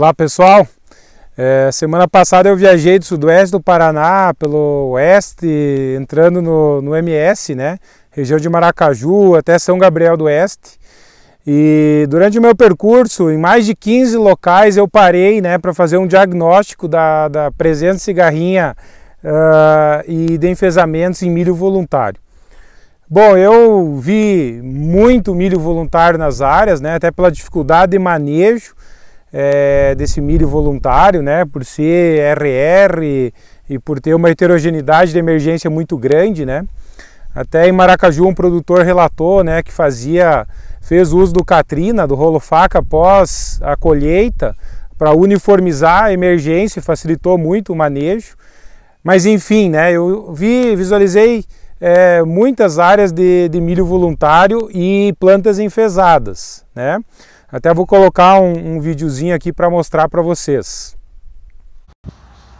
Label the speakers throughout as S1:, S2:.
S1: Olá pessoal, é, semana passada eu viajei do sudoeste do Paraná pelo oeste, entrando no, no MS, né? Região de Maracaju até São Gabriel do Oeste. E durante o meu percurso, em mais de 15 locais, eu parei né, para fazer um diagnóstico da, da presença de cigarrinha uh, e de enfesamentos em milho voluntário. Bom, eu vi muito milho voluntário nas áreas, né, até pela dificuldade de manejo é, desse milho voluntário, né, por ser RR e por ter uma heterogeneidade de emergência muito grande, né. Até em Maracaju um produtor relatou, né, que fazia fez uso do Catrina, do rolo faca após a colheita para uniformizar a emergência, facilitou muito o manejo. Mas enfim, né, eu vi, visualizei é, muitas áreas de, de milho voluntário e plantas enfesadas, né? Até vou colocar um, um videozinho aqui para mostrar para vocês.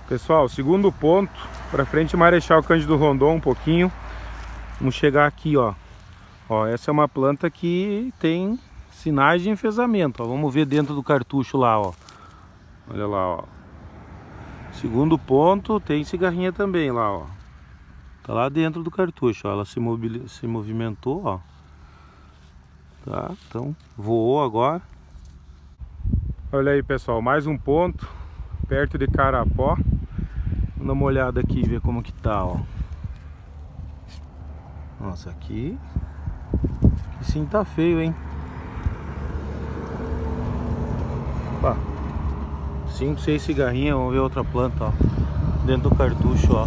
S1: Pessoal, segundo ponto, para frente Marechal Cândido Rondon um pouquinho. Vamos chegar aqui, ó. Ó, essa é uma planta que tem sinais de enfesamento, ó. Vamos ver dentro do cartucho lá, ó. Olha lá, ó. Segundo ponto, tem cigarrinha também lá, ó. Tá lá dentro do cartucho, ó. Ela se, se movimentou, ó. Tá? Então voou agora. Olha aí pessoal, mais um ponto perto de Carapó. Vou dar uma olhada aqui ver como que tá, ó. Nossa, aqui, aqui sim tá feio, hein? Opa. 5, 6 cigarrinhas, vamos ver outra planta, ó. Dentro do cartucho, ó.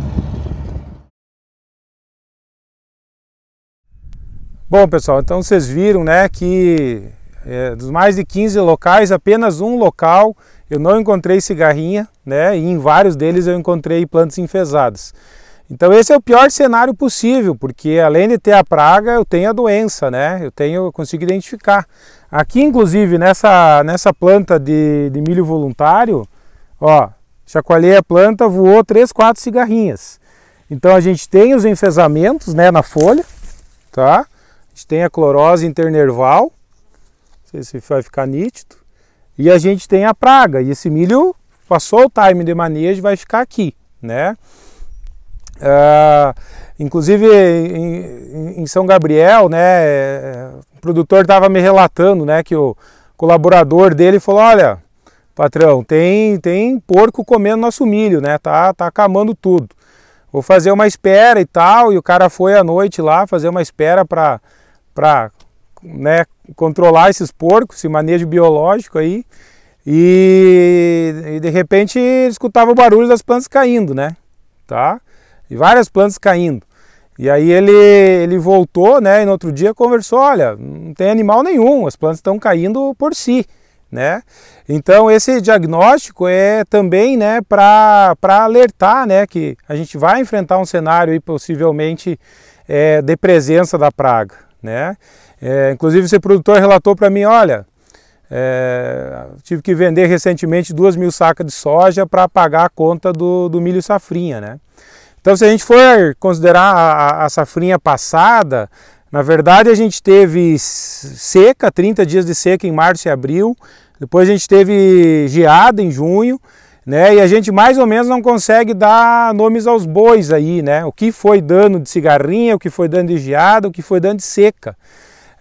S1: Bom, pessoal, então vocês viram né, que é, dos mais de 15 locais, apenas um local eu não encontrei cigarrinha, né? E em vários deles eu encontrei plantas enfesadas. Então esse é o pior cenário possível, porque além de ter a praga, eu tenho a doença, né? Eu tenho, eu consigo identificar. Aqui, inclusive, nessa, nessa planta de, de milho voluntário, ó, chacoalhei a planta, voou 3, 4 cigarrinhas. Então a gente tem os enfesamentos, né, na folha, tá? gente tem a clorose internerval, não sei se vai ficar nítido, e a gente tem a praga, e esse milho passou o time de manejo vai ficar aqui, né? Ah, inclusive em, em, São Gabriel, né, o produtor estava me relatando, né, que o colaborador dele falou, olha, patrão, tem tem porco comendo nosso milho, né? Tá tá camando tudo. Vou fazer uma espera e tal, e o cara foi à noite lá fazer uma espera para para né, controlar esses porcos, esse manejo biológico aí. E, e de repente escutava o barulho das plantas caindo, né? Tá? E várias plantas caindo. E aí ele, ele voltou, né? E no outro dia conversou, olha, não tem animal nenhum, as plantas estão caindo por si, né? Então esse diagnóstico é também, né, para alertar, né, que a gente vai enfrentar um cenário aí possivelmente é, de presença da praga, né? É, inclusive esse produtor relatou para mim, olha, é, tive que vender recentemente duas mil sacas de soja para pagar a conta do, do milho safrinha, né? Então se a gente for considerar a, a safrinha passada, na verdade a gente teve seca, 30 dias de seca em março e abril, depois a gente teve geada em junho, né? E a gente mais ou menos não consegue dar nomes aos bois aí, né? O que foi dano de cigarrinha, o que foi dano de geada, o que foi dano de seca.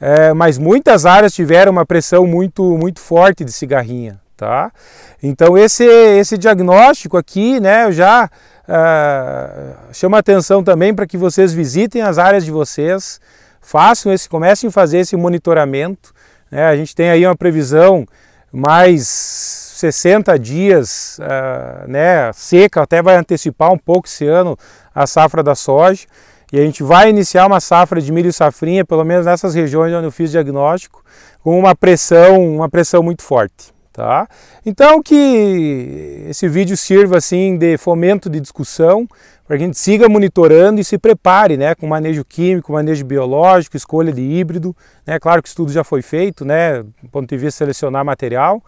S1: É, mas muitas áreas tiveram uma pressão muito, muito forte de cigarrinha, tá? Então esse, esse diagnóstico aqui, né? Eu já uh, chamo a atenção também para que vocês visitem as áreas de vocês, façam esse, comecem a fazer esse monitoramento. Né? A gente tem aí uma previsão mais 60 dias, uh, né, seca, até vai antecipar um pouco esse ano a safra da soja. E a gente vai iniciar uma safra de milho e safrinha, pelo menos nessas regiões onde eu fiz diagnóstico, com uma pressão, uma pressão muito forte. Tá? Então que esse vídeo sirva assim de fomento de discussão, para que a gente siga monitorando e se prepare né, com manejo químico, manejo biológico, escolha de híbrido. Né? Claro que o estudo já foi feito, né, do ponto de vista de selecionar material,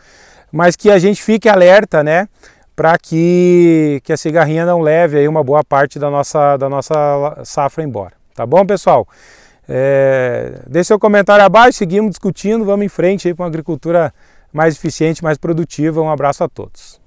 S1: mas que a gente fique alerta, né? Para que, que a cigarrinha não leve aí uma boa parte da nossa, da nossa safra embora. Tá bom, pessoal? É, deixe seu comentário abaixo, seguimos discutindo, vamos em frente aí para uma agricultura mais eficiente, mais produtiva. Um abraço a todos.